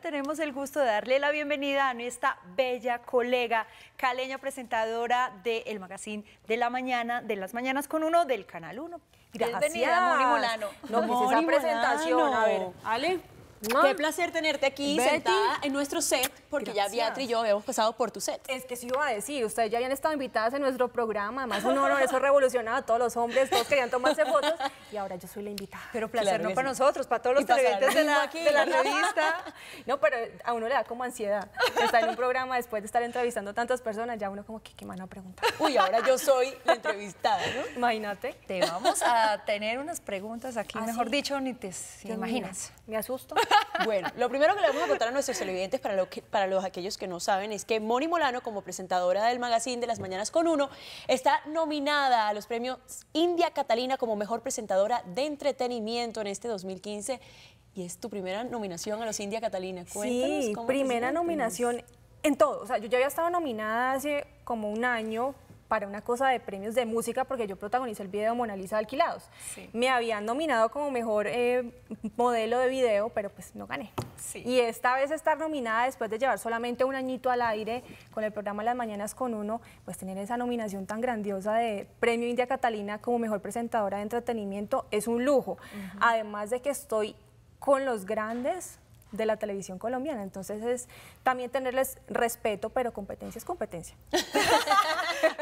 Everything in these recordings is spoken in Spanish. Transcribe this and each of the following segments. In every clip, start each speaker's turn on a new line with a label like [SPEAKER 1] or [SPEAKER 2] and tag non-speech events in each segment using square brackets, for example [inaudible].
[SPEAKER 1] tenemos el gusto de darle la bienvenida a nuestra bella colega caleña presentadora del el magazine de la mañana, de las mañanas con uno del Canal 1. Bienvenida, Moni Molano. No, Moni esa presentación, a Ale. Qué placer tenerte aquí sentada
[SPEAKER 2] en nuestro set, porque ya Beatriz y yo habíamos pasado por tu set. Es que sí iba a decir, ustedes ya habían estado invitadas en nuestro programa, además un honor, eso revolucionaba a todos los hombres, todos querían tomarse fotos, y ahora yo soy la invitada. Pero placer no para nosotros, para todos los televidentes de la, revista. No, pero a uno le da como ansiedad estar en un programa después de estar entrevistando tantas personas, ya uno como que, ¿qué me van a preguntar?
[SPEAKER 1] Uy, ahora yo soy la entrevistada, ¿no?
[SPEAKER 2] Imagínate. Te vamos a tener
[SPEAKER 1] unas preguntas aquí, ah, mejor dicho, ni te imaginas. Me asusto. Bueno, lo primero que le vamos a contar a nuestros televidentes, para, lo para los aquellos que no saben, es que Moni Molano, como presentadora del magazine de Las Mañanas con Uno, está nominada a los premios India Catalina como mejor presentadora de entretenimiento en este 2015. Y es tu primera nominación a los India Catalina. Cuéntanos sí, primera nominación
[SPEAKER 2] en todo. O sea, yo ya había estado nominada hace como un año para una cosa de premios de música, porque yo protagonicé el video Mona Lisa de Alquilados. Me habían nominado como mejor eh, modelo de video, pero pues no gané. Sí. Y esta vez estar nominada después de llevar solamente un añito al aire con el programa Las Mañanas con Uno, pues tener esa nominación tan grandiosa de Premio India Catalina como mejor presentadora de entretenimiento es un lujo. Además de que estoy con los grandes, de la televisión colombiana. Entonces es también tenerles respeto, pero competencia es competencia. [laughs]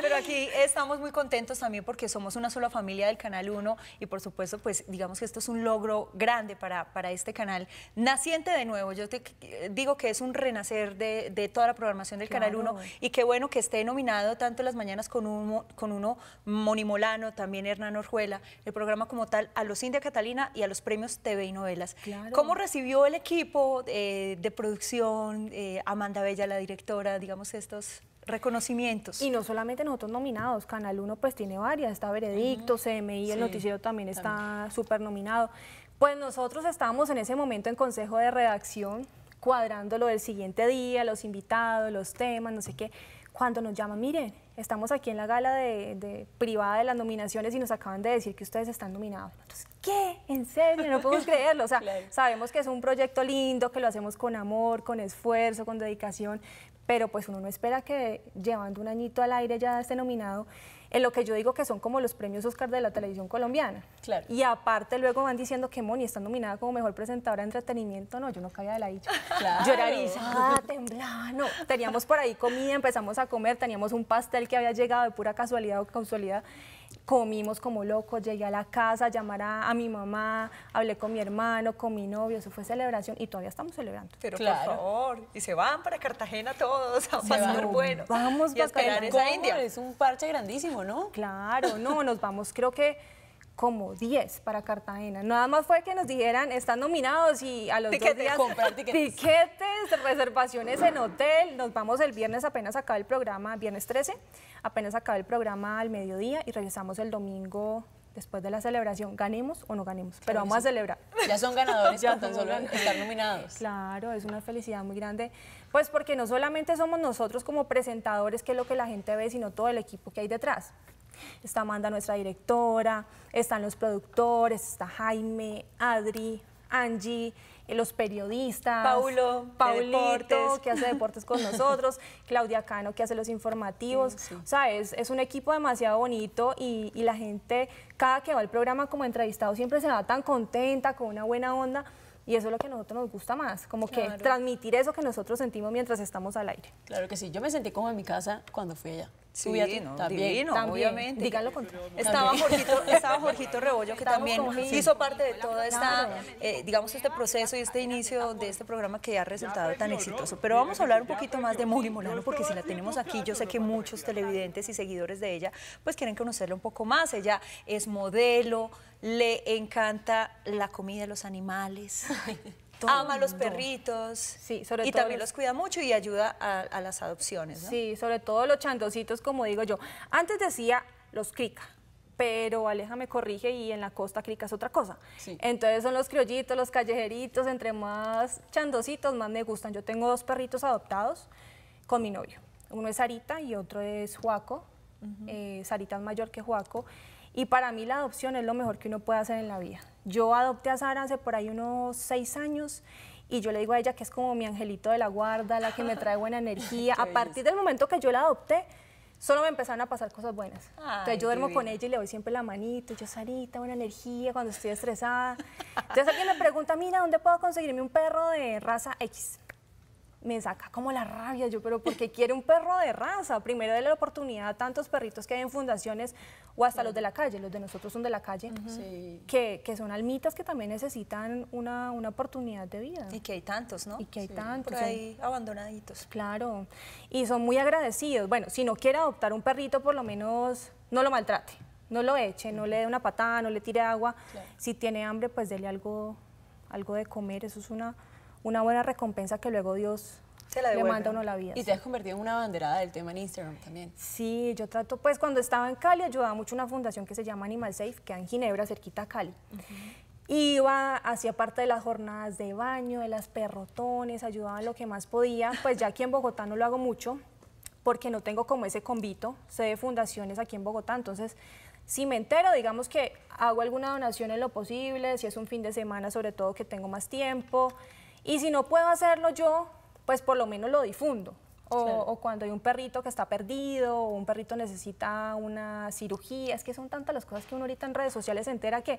[SPEAKER 1] Pero aquí estamos muy contentos también porque somos una sola familia del Canal 1 y por supuesto, pues digamos que esto es un logro grande para, para este canal. Naciente de nuevo, yo te digo que es un renacer de, toda la programación del Canal 1 y qué bueno que esté nominado tanto las mañanas con, un, con uno Monimolano, también Hernán Orjuela, el programa como tal, a los India Catalina y a los premios TV y novelas. ¿Cómo recibió el equipo eh, de producción, eh, Amanda Bella, la directora, digamos estos reconocimientos. Y no
[SPEAKER 2] solamente nosotros nominados, Canal 1 pues tiene varias, está Veredicto, CMI, el noticiero también está súper nominado. Pues nosotros estábamos en ese momento en consejo de redacción, cuadrando lo del siguiente día, los invitados, los temas, no sé qué cuando nos llaman, miren, estamos aquí en la gala de, privada de las nominaciones y nos acaban de decir que ustedes están nominados. Entonces, ¿qué? ¿En serio? No podemos [laughs] creerlo. O sea, sabemos que es un proyecto lindo, que lo hacemos con amor, con esfuerzo, con dedicación, pero pues uno no espera que llevando un añito al aire ya esté nominado en lo que yo digo que son como los premios Oscar de la televisión colombiana. Claro. Y aparte luego van diciendo que Moni está nominada como mejor presentadora de entretenimiento. No, yo no cabía de la dicha. Claro. Yo era temblaba, no. Teníamos por ahí comida, empezamos a comer, teníamos un pastel que había llegado de pura casualidad o casualidad comimos como locos, llegué a la casa, llamar a, mi mamá, hablé con mi hermano, con mi novio, eso fue celebración y todavía estamos celebrando. Pero por
[SPEAKER 1] favor, y se van para Cartagena todos [laughs] a ser pasar bueno. Vamos vamos. a Es
[SPEAKER 2] un parche grandísimo, ¿no? Claro, no, nos vamos creo que como 10 para Cartagena. Nada más fue que nos dijeran, están nominados y a los tiquetes, días [laughs] tiquetes. reservaciones en hotel. Nos vamos el viernes apenas acaba el programa, viernes 13, apenas acaba el programa al mediodía y regresamos el domingo después de la celebración, ganemos o no ganemos, pero vamos a celebrar. Ya son ganadores [laughs] ya tan solo estar nominados. Claro, es una felicidad muy grande, pues porque no solamente somos nosotros como presentadores, que es lo que la gente ve, sino todo el equipo que hay detrás. Está Amanda, nuestra directora, están los productores, está Jaime, Adri, Angie, eh, los periodistas, Paulo, Paulito, que hace deportes con [laughs] nosotros, Claudia Cano, que hace los informativos. O sea, es, un equipo demasiado bonito y, la gente, cada que va al programa como entrevistado, siempre se va tan contenta, con una buena onda. Y eso es lo que a nosotros nos gusta más, como que transmitir eso que nosotros sentimos mientras estamos al aire. Claro que sí, yo me sentí como en mi casa cuando fui allá. Sí, también, divino, obviamente. Díganlo con
[SPEAKER 1] estaba Jorgito, estaba Jorgito Rebollo, que también hizo parte de todo esta, eh, digamos, este proceso y este inicio de este programa que ha resultado tan exitoso. Pero vamos a hablar un poquito más de Moni Molano, porque si la tenemos aquí, yo sé que muchos televidentes y seguidores de ella, pues quieren conocerla un poco más. Ella es modelo, le encanta la comida de los animales. [laughs] ama los perritos sí,
[SPEAKER 2] y también los... cuida mucho y ayuda a, las adopciones. Sí, sobre todo los chandositos, como digo yo. Antes decía los crica, pero Aleja me corrige y en la costa crica es otra cosa. Entonces son los criollitos, los callejeritos, entre más chandositos más me gustan. Yo tengo dos perritos adoptados con mi novio. Uno es Sarita y otro es Juaco. Eh, Sarita es mayor que Juaco y para mí la adopción es lo mejor que uno puede hacer en la vida. Yo adopté a Sara hace por ahí unos seis años y yo le digo a ella que es como mi angelito de la guarda, la que me trae [laughs] buena energía. a partir del momento que yo la adopté, solo me empezaron a pasar cosas buenas. Entonces yo duermo con ella y le doy siempre la manito, yo Sarita, buena energía cuando estoy estresada. Entonces alguien me pregunta, mira, ¿dónde puedo conseguirme un perro de raza X? me saca como la rabia, yo, pero ¿por qué [laughs] quiere un perro de raza? Primero de la oportunidad a tantos perritos que hay en fundaciones o hasta los de la calle, los de nosotros son de la calle, que, son almitas que también necesitan una, oportunidad de vida. Y que hay tantos, ¿no? Y que hay tantos. Por ahí abandonaditos. Claro, y son muy agradecidos. Bueno, si no quiere adoptar un perrito, por lo menos no lo maltrate, no lo eche, no le dé una patada, no le tire agua. Si tiene hambre, pues dele algo, algo de comer, eso es una una buena recompensa que luego Dios se la le manda a uno la vida. Y te has convertido en una banderada del tema en Instagram también. Sí, yo trato, pues cuando estaba en Cali ayudaba mucho una fundación que se llama Animal Safe, que en Ginebra, cerquita a Cali. Iba, hacía parte de las jornadas de baño, de las perrotones, ayudaba lo que más podía. Pues ya aquí en Bogotá no lo hago mucho, porque no tengo como ese convito, sé de fundaciones aquí en Bogotá, entonces si me entero, digamos que hago alguna donación en lo posible, si es un fin de semana sobre todo que tengo más tiempo, y si no puedo hacerlo yo, pues por lo menos lo difundo. O, cuando hay un perrito que está perdido, o un perrito necesita una cirugía, es que son tantas las cosas que uno ahorita en redes sociales se entera que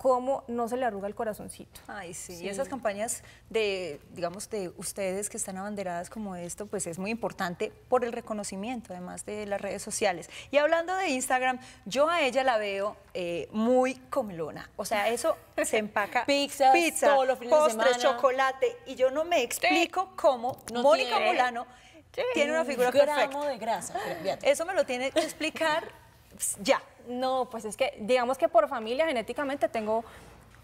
[SPEAKER 2] cómo no se le arruga el corazoncito. Ay, sí. Y esas campañas de, digamos, de
[SPEAKER 1] ustedes que están abanderadas como esto, pues es muy importante por el reconocimiento, además de las redes sociales. Y hablando de Instagram, yo a ella la veo eh, muy comelona. O sea, eso [laughs] se empaca pizza, todos los chocolate. Y yo no me
[SPEAKER 2] explico cómo Mónica Molano
[SPEAKER 1] tiene una figura Un gramo de grasa.
[SPEAKER 2] Eso me lo tiene que explicar [laughs] ya. No, pues es que digamos que por familia genéticamente tengo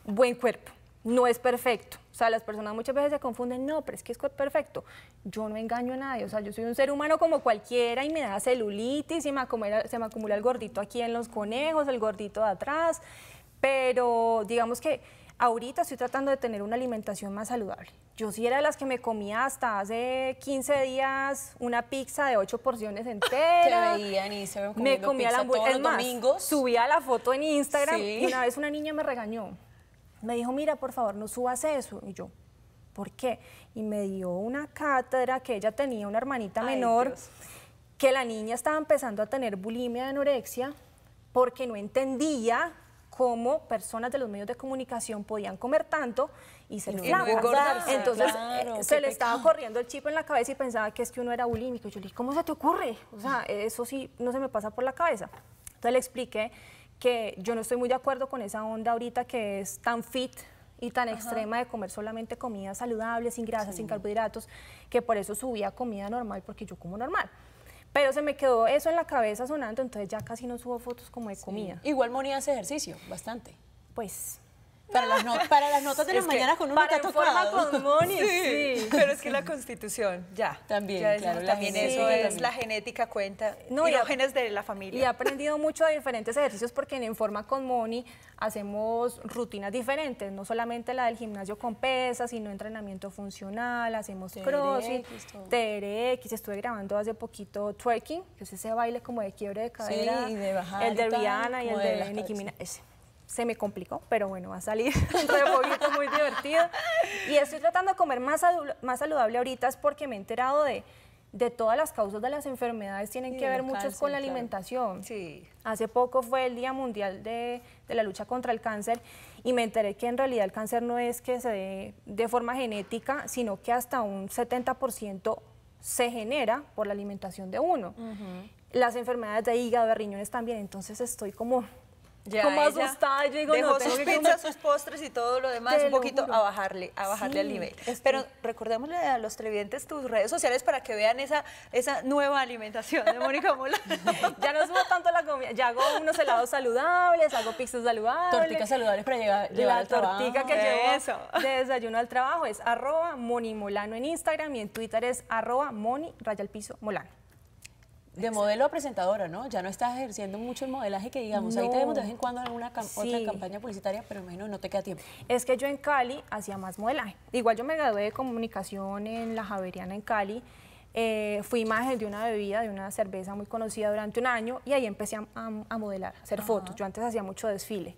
[SPEAKER 2] buen cuerpo. No es perfecto. O sea, las personas muchas veces se confunden, no, pero es que es perfecto. Yo no engaño a nadie. O sea, yo soy un ser humano como cualquiera y me da celulitis y se me acumula el gordito aquí en los conejos, el gordito de atrás. Pero digamos que Ahorita estoy tratando de tener una alimentación más saludable. Yo sí era de las que me comía hasta hace 15 días una pizza de 8 porciones [laughs] enteras. Te veían se Me comía la todos los domingos. subía la foto en Instagram y una vez una niña me regañó. Me dijo, mira, por favor, no subas eso. Y yo, ¿por qué? Y me dio una cátedra que ella tenía una hermanita menor, que la niña estaba empezando a tener bulimia de anorexia porque no entendía cómo personas de los medios de comunicación podían comer tanto y ser Entonces eh, se le estaba corriendo el chip en la cabeza y pensaba que es que uno era bulímico. Yo le dije, ¿cómo se te ocurre? O sea, eso sí no se me pasa por la cabeza. Entonces le expliqué que yo no estoy muy de acuerdo con esa onda ahorita que es tan fit y tan extrema de comer solamente comida saludable, sin grasas, sin carbohidratos, que por eso subía comida normal, porque yo como normal. Pero se me quedó eso en la cabeza sonando, entonces ya casi no subo fotos como de comida. Igual Moni hace ejercicio, bastante. Pues para las, [laughs] para las notas de las mañanas con un para en forma con [laughs] Moni, sí, Pero es que la
[SPEAKER 1] constitución, ya. También, claro. también eso es la
[SPEAKER 2] genética cuenta no, y, los genes
[SPEAKER 1] de la familia. Y he
[SPEAKER 2] aprendido mucho de diferentes ejercicios porque en forma con Moni hacemos rutinas diferentes, no solamente la del gimnasio con pesas, sino entrenamiento funcional, hacemos crossfit, TRX, estuve grabando hace poquito twerking, que es ese baile como de quiebre de cadera, sí, y de bajada, el de Rihanna y, el de Nicki Minaj, ese se me complicó, pero bueno, va a salir un [laughs] poquito muy divertido. Y estoy tratando de comer más, más saludable ahorita, es porque me he enterado de, de todas las causas de las enfermedades, tienen que ver mucho con la alimentación. Sí. Hace poco fue el Día Mundial de, de, la Lucha contra el Cáncer y me enteré que en realidad el cáncer no es que se dé de forma genética, sino que hasta un 70% se genera por la alimentación de uno. Las enfermedades de hígado, de riñones también, entonces estoy como ya como asustada. Yo digo, dejó sus pizzas, sus
[SPEAKER 1] postres y todo lo demás, un poquito a bajarle, a bajarle al nivel. Pero recordémosle a los televidentes tus redes sociales para que vean esa, esa nueva alimentación de Mónica Molano.
[SPEAKER 2] [laughs] ya no subo tanto la comida, ya hago unos helados saludables, hago pizzas saludables. Torticas saludables para llegar, llevar La tortica que llevo Eso. de desayuno al trabajo es arroba monimolano en Instagram y en Twitter es arroba moni molano. De modelo a presentadora, ¿no? Ya no estás ejerciendo mucho el modelaje que digamos, ahí te vemos de vez en cuando en alguna otra campaña publicitaria, pero imagino no te queda tiempo. Es que yo en Cali hacía más modelaje. Igual yo me gradué de comunicación en la Javeriana en Cali, eh, fui imagen de una bebida, de una cerveza muy conocida durante un año y ahí empecé a, modelar, a hacer ah. fotos. Yo antes hacía mucho desfile.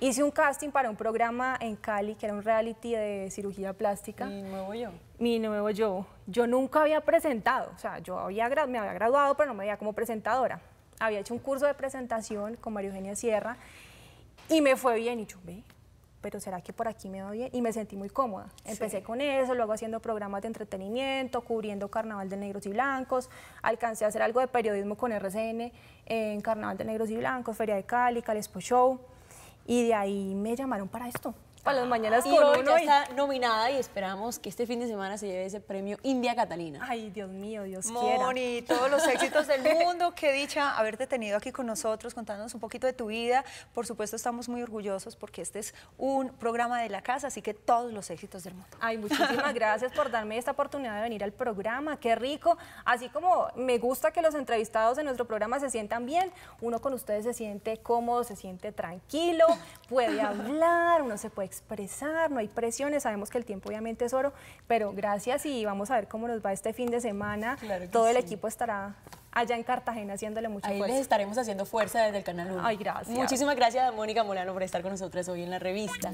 [SPEAKER 2] Hice un casting para un programa en Cali que era un reality de cirugía plástica. Y nuevo yo mi nuevo yo. Yo nunca había presentado, o sea, yo había, me había graduado, pero no me veía como presentadora. Había hecho un curso de presentación con María Eugenia Sierra y me fue bien. Y yo, ve, pero ¿será que por aquí me va bien? Y me sentí muy cómoda. Empecé con eso, luego haciendo programas de entretenimiento, cubriendo Carnaval de Negros y Blancos, alcancé a hacer algo de periodismo con RCN en Carnaval de Negros y Blancos, Feria de Cali, Calespo Show, y de ahí me llamaron para esto para las mañanas con hoy uno. está
[SPEAKER 1] nominada y esperamos que este fin de semana se lleve ese premio India Catalina.
[SPEAKER 2] Ay, Dios mío, Dios quiera. Moni, todos los [laughs] éxitos del
[SPEAKER 1] mundo, qué dicha haberte tenido aquí con nosotros, contándonos un poquito de tu vida. Por supuesto, estamos muy orgullosos porque este es un programa de la
[SPEAKER 2] casa, así que todos los éxitos del mundo. Ay, muchísimas [laughs] gracias por darme esta oportunidad de venir al programa, qué rico. Así como me gusta que los entrevistados en nuestro programa se sientan bien, uno con ustedes se siente cómodo, se siente tranquilo, puede hablar, uno se puede expresar, no hay presiones, sabemos que el tiempo obviamente es oro, pero gracias y vamos a ver cómo nos va este fin de semana. Todo el equipo estará allá en Cartagena haciéndole mucha Ahí les estaremos haciendo fuerza desde el Canal 1. Ay, gracias. Muchísimas
[SPEAKER 1] gracias a Mónica Molano por estar con nosotros hoy en la revista.